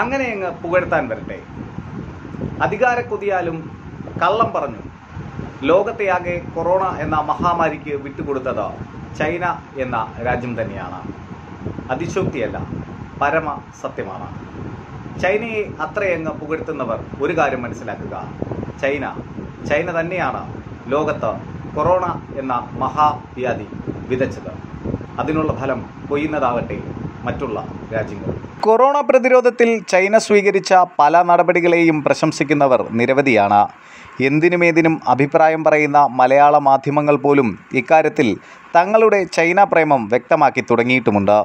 അങ്ങനെ അങ്ങ് പുകഴ്ത്താൻ വരട്ടെ അധികാര അധികാരക്കൊതിയാലും കള്ളം പറഞ്ഞു ലോകത്തെ ആകെ കൊറോണ എന്ന മഹാമാരിക്ക് വിട്ടുകൊടുത്തത് ചൈന എന്ന രാജ്യം തന്നെയാണ് അതിശോക്തിയല്ല പരമ സത്യമാണ് ചൈനയെ അത്രയങ്ങ് പുകഴ്ത്തുന്നവർ ഒരു കാര്യം മനസ്സിലാക്കുക ചൈന ചൈന തന്നെയാണ് ലോകത്ത് കൊറോണ എന്ന മഹാവ്യാധി വിതച്ചത് അതിനുള്ള ഫലം കൊയ്യുന്നതാവട്ടെ മറ്റുള്ള രാജ്യങ്ങൾ കൊറോണ പ്രതിരോധത്തിൽ ചൈന സ്വീകരിച്ച പല നടപടികളെയും പ്രശംസിക്കുന്നവർ നിരവധിയാണ് എന്തിനുമേതിനും അഭിപ്രായം പറയുന്ന മലയാള മാധ്യമങ്ങൾ പോലും ഇക്കാര്യത്തിൽ തങ്ങളുടെ ചൈന പ്രേമം വ്യക്തമാക്കി തുടങ്ങിയിട്ടുമുണ്ട്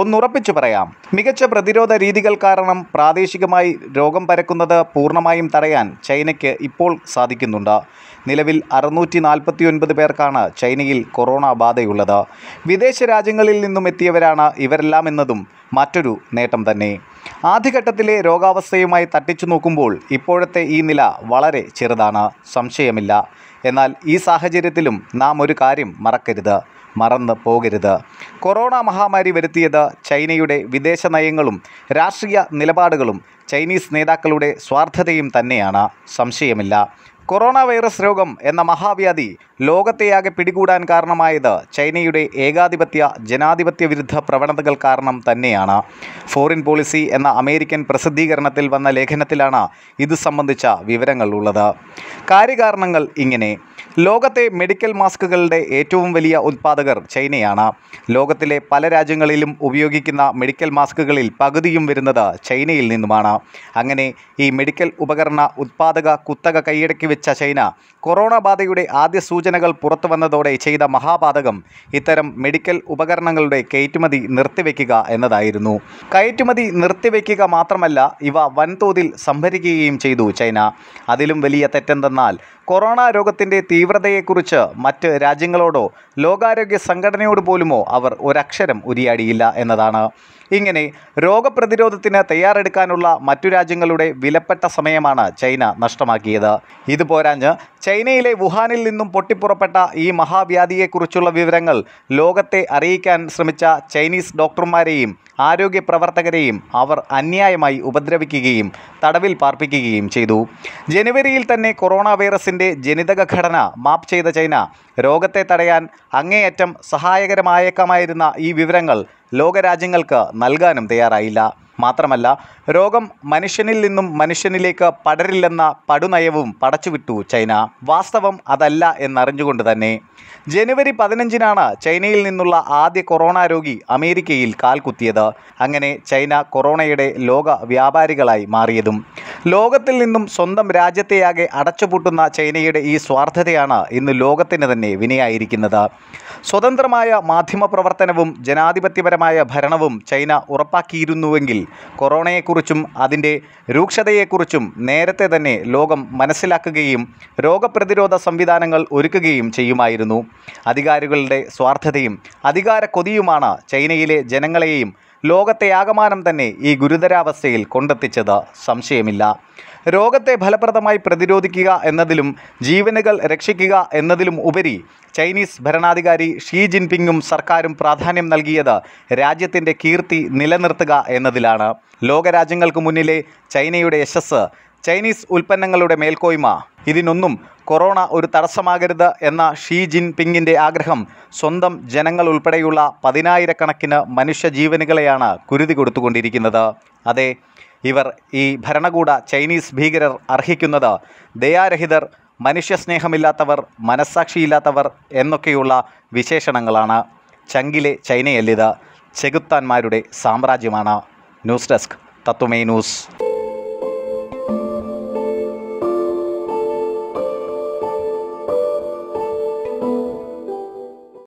ഒന്നുറപ്പിച്ചു പറയാം മികച്ച പ്രതിരോധ രീതികൾ കാരണം പ്രാദേശികമായി രോഗം പരക്കുന്നത് പൂർണ്ണമായും തടയാൻ ചൈനയ്ക്ക് ഇപ്പോൾ സാധിക്കുന്നുണ്ട് നിലവിൽ അറുന്നൂറ്റി നാൽപ്പത്തി ഒൻപത് പേർക്കാണ് ചൈനയിൽ കൊറോണ ബാധയുള്ളത് വിദേശ രാജ്യങ്ങളിൽ നിന്നും എത്തിയവരാണ് ഇവരെല്ലാം എന്നതും മറ്റൊരു നേട്ടം തന്നെ ആദ്യഘട്ടത്തിലെ രോഗാവസ്ഥയുമായി തട്ടിച്ചു നോക്കുമ്പോൾ ഇപ്പോഴത്തെ ഈ നില വളരെ ചെറുതാണ് സംശയമില്ല എന്നാൽ ഈ സാഹചര്യത്തിലും നാം ഒരു കാര്യം മറക്കരുത് മറന്നു പോകരുത് കൊറോണ മഹാമാരി വരുത്തിയത് ചൈനയുടെ വിദേശ നയങ്ങളും രാഷ്ട്രീയ നിലപാടുകളും ചൈനീസ് നേതാക്കളുടെ സ്വാർത്ഥതയും തന്നെയാണ് സംശയമില്ല കൊറോണ വൈറസ് രോഗം എന്ന മഹാവ്യാധി ലോകത്തെയാകെ പിടികൂടാൻ കാരണമായത് ചൈനയുടെ ഏകാധിപത്യ ജനാധിപത്യ വിരുദ്ധ പ്രവണതകൾ കാരണം തന്നെയാണ് ഫോറിൻ പോളിസി എന്ന അമേരിക്കൻ പ്രസിദ്ധീകരണത്തിൽ വന്ന ലേഖനത്തിലാണ് ഇത് സംബന്ധിച്ച വിവരങ്ങൾ ഉള്ളത് കാര്യകാരണങ്ങൾ ഇങ്ങനെ ലോകത്തെ മെഡിക്കൽ മാസ്കുകളുടെ ഏറ്റവും വലിയ ഉത്പാദകർ ചൈനയാണ് ലോകത്തിലെ പല രാജ്യങ്ങളിലും ഉപയോഗിക്കുന്ന മെഡിക്കൽ മാസ്കുകളിൽ പകുതിയും വരുന്നത് ചൈനയിൽ നിന്നുമാണ് അങ്ങനെ ഈ മെഡിക്കൽ ഉപകരണ ഉത്പാദക കുത്തക കൈയടക്കി വെച്ച ചൈന കൊറോണ ബാധയുടെ ആദ്യ സൂചന സൂചനകൾ പുറത്തു വന്നതോടെ ചെയ്ത മഹാപാതകം ഇത്തരം മെഡിക്കൽ ഉപകരണങ്ങളുടെ കയറ്റുമതി നിർത്തിവെക്കുക എന്നതായിരുന്നു കയറ്റുമതി നിർത്തിവെക്കുക മാത്രമല്ല ഇവ വൻതോതിൽ സംഭരിക്കുകയും ചെയ്തു ചൈന അതിലും വലിയ തെറ്റെന്തെന്നാൽ കൊറോണ രോഗത്തിൻ്റെ തീവ്രതയെക്കുറിച്ച് മറ്റ് രാജ്യങ്ങളോടോ ലോകാരോഗ്യ സംഘടനയോട് പോലുമോ അവർ ഒരക്ഷരം ഉരിയാടിയില്ല എന്നതാണ് ഇങ്ങനെ രോഗപ്രതിരോധത്തിന് തയ്യാറെടുക്കാനുള്ള മറ്റു രാജ്യങ്ങളുടെ വിലപ്പെട്ട സമയമാണ് ചൈന നഷ്ടമാക്കിയത് ഇത് പോരാഞ്ഞ് ചൈനയിലെ വുഹാനിൽ നിന്നും പൊട്ടിപ്പുറപ്പെട്ട ഈ മഹാവ്യാധിയെക്കുറിച്ചുള്ള വിവരങ്ങൾ ലോകത്തെ അറിയിക്കാൻ ശ്രമിച്ച ചൈനീസ് ഡോക്ടർമാരെയും ആരോഗ്യ പ്രവർത്തകരെയും അവർ അന്യായമായി ഉപദ്രവിക്കുകയും തടവിൽ പാർപ്പിക്കുകയും ചെയ്തു ജനുവരിയിൽ തന്നെ കൊറോണ വൈറസിൻ്റെ ജനിതക ഘടന മാപ്പ് ചെയ്ത ചൈന രോഗത്തെ തടയാൻ അങ്ങേയറ്റം സഹായകരമായേക്കാമായിരുന്ന ഈ വിവരങ്ങൾ ലോകരാജ്യങ്ങൾക്ക് നൽകാനും തയ്യാറായില്ല മാത്രമല്ല രോഗം മനുഷ്യനിൽ നിന്നും മനുഷ്യനിലേക്ക് പടരില്ലെന്ന പടുനയവും പടച്ചുവിട്ടു ചൈന വാസ്തവം അതല്ല എന്നറിഞ്ഞുകൊണ്ട് തന്നെ ജനുവരി പതിനഞ്ചിനാണ് ചൈനയിൽ നിന്നുള്ള ആദ്യ കൊറോണ രോഗി അമേരിക്കയിൽ കാൽകുത്തിയത് അങ്ങനെ ചൈന കൊറോണയുടെ ലോക വ്യാപാരികളായി മാറിയതും ലോകത്തിൽ നിന്നും സ്വന്തം രാജ്യത്തെയാകെ അടച്ചുപൂട്ടുന്ന ചൈനയുടെ ഈ സ്വാർത്ഥതയാണ് ഇന്ന് ലോകത്തിന് തന്നെ വിനയായിരിക്കുന്നത് സ്വതന്ത്രമായ മാധ്യമ പ്രവർത്തനവും ജനാധിപത്യപരമായ ഭരണവും ചൈന ഉറപ്പാക്കിയിരുന്നുവെങ്കിൽ കൊറോണയെക്കുറിച്ചും അതിൻ്റെ രൂക്ഷതയെക്കുറിച്ചും നേരത്തെ തന്നെ ലോകം മനസ്സിലാക്കുകയും രോഗപ്രതിരോധ സംവിധാനങ്ങൾ ഒരുക്കുകയും ചെയ്യുമായിരുന്നു അധികാരികളുടെ സ്വാർത്ഥതയും അധികാര കൊതിയുമാണ് ചൈനയിലെ ജനങ്ങളെയും ലോകത്തെ ആകമാനം തന്നെ ഈ ഗുരുതരാവസ്ഥയിൽ കൊണ്ടെത്തിച്ചത് സംശയമില്ല രോഗത്തെ ഫലപ്രദമായി പ്രതിരോധിക്കുക എന്നതിലും ജീവനുകൾ രക്ഷിക്കുക എന്നതിലും ഉപരി ചൈനീസ് ഭരണാധികാരി ഷീ ജിൻപിങ്ങും സർക്കാരും പ്രാധാന്യം നൽകിയത് രാജ്യത്തിൻ്റെ കീർത്തി നിലനിർത്തുക എന്നതിലാണ് ലോകരാജ്യങ്ങൾക്ക് മുന്നിലെ ചൈനയുടെ യശസ് ചൈനീസ് ഉൽപ്പന്നങ്ങളുടെ മേൽക്കോയ്മ ഇതിനൊന്നും കൊറോണ ഒരു തടസ്സമാകരുത് എന്ന ഷീ ജിൻ പിങ്ങിൻ്റെ ആഗ്രഹം സ്വന്തം ജനങ്ങൾ ഉൾപ്പെടെയുള്ള പതിനായിരക്കണക്കിന് മനുഷ്യജീവനുകളെയാണ് കുരുതി കൊടുത്തുകൊണ്ടിരിക്കുന്നത് അതെ ഇവർ ഈ ഭരണകൂട ചൈനീസ് ഭീകരർ അർഹിക്കുന്നത് ദയാരഹിതർ മനുഷ്യസ്നേഹമില്ലാത്തവർ മനസ്സാക്ഷിയില്ലാത്തവർ എന്നൊക്കെയുള്ള വിശേഷണങ്ങളാണ് ചങ്കിലെ ചൈനയല്ലിത് ചെകുത്താന്മാരുടെ സാമ്രാജ്യമാണ് ന്യൂസ് ഡെസ്ക് തത്വമേ ന്യൂസ്